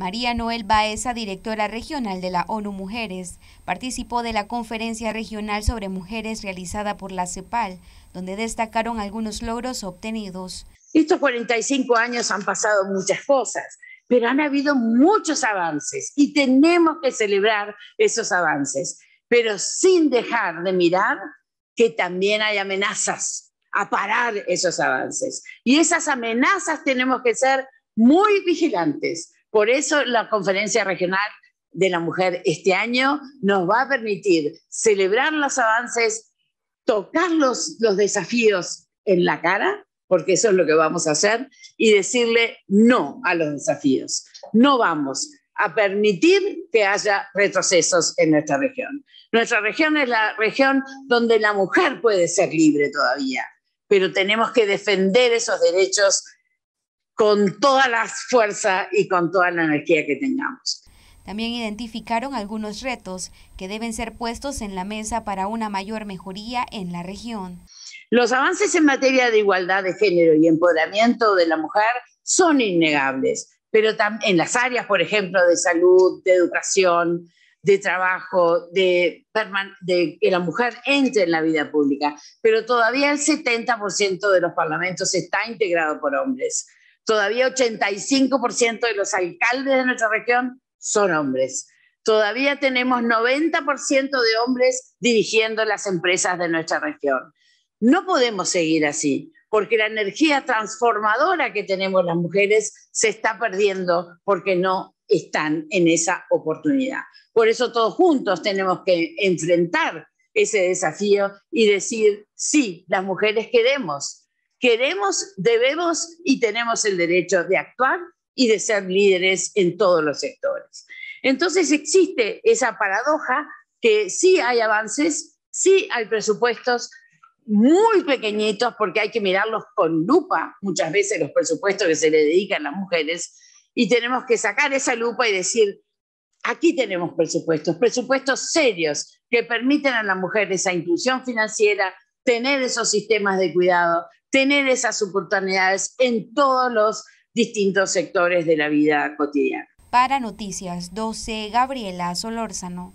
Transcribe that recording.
María Noel Baeza, directora regional de la ONU Mujeres, participó de la conferencia regional sobre mujeres realizada por la CEPAL, donde destacaron algunos logros obtenidos. Estos 45 años han pasado muchas cosas, pero han habido muchos avances y tenemos que celebrar esos avances, pero sin dejar de mirar que también hay amenazas a parar esos avances. Y esas amenazas tenemos que ser muy vigilantes, por eso la conferencia regional de la mujer este año nos va a permitir celebrar los avances, tocar los, desafíos en la cara, porque eso es lo que vamos a hacer, y decirle no a los desafíos. No vamos a permitir que haya retrocesos en nuestra región. Nuestra región es la región donde la mujer puede ser libre todavía, pero tenemos que defender esos derechos con toda la fuerza y con toda la energía que tengamos. También identificaron algunos retos que deben ser puestos en la mesa para una mayor mejoría en la región. Los avances en materia de igualdad de género y empoderamiento de la mujer son innegables, pero en las áreas, por ejemplo, de salud, de educación, de trabajo, de, de, que la mujer entre en la vida pública, pero todavía el 70% de los parlamentos está integrado por hombres. Todavía 85% de los alcaldes de nuestra región son hombres. Todavía tenemos 90% de hombres dirigiendo las empresas de nuestra región. No podemos seguir así, porque la energía transformadora que tenemos las mujeres se está perdiendo porque no están en esa oportunidad. Por eso todos juntos tenemos que enfrentar ese desafío y decir, sí, las mujeres queremos, Queremos, debemos y tenemos el derecho de actuar y de ser líderes en todos los sectores. Entonces existe esa paradoja que sí hay avances, sí hay presupuestos muy pequeñitos porque hay que mirarlos con lupa muchas veces los presupuestos que se le dedican a las mujeres y tenemos que sacar esa lupa y decir, aquí tenemos presupuestos, presupuestos serios que permiten a la mujer esa inclusión financiera, tener esos sistemas de cuidado, tener esas oportunidades en todos los distintos sectores de la vida cotidiana. Para Noticias 12, Gabriela Solórzano.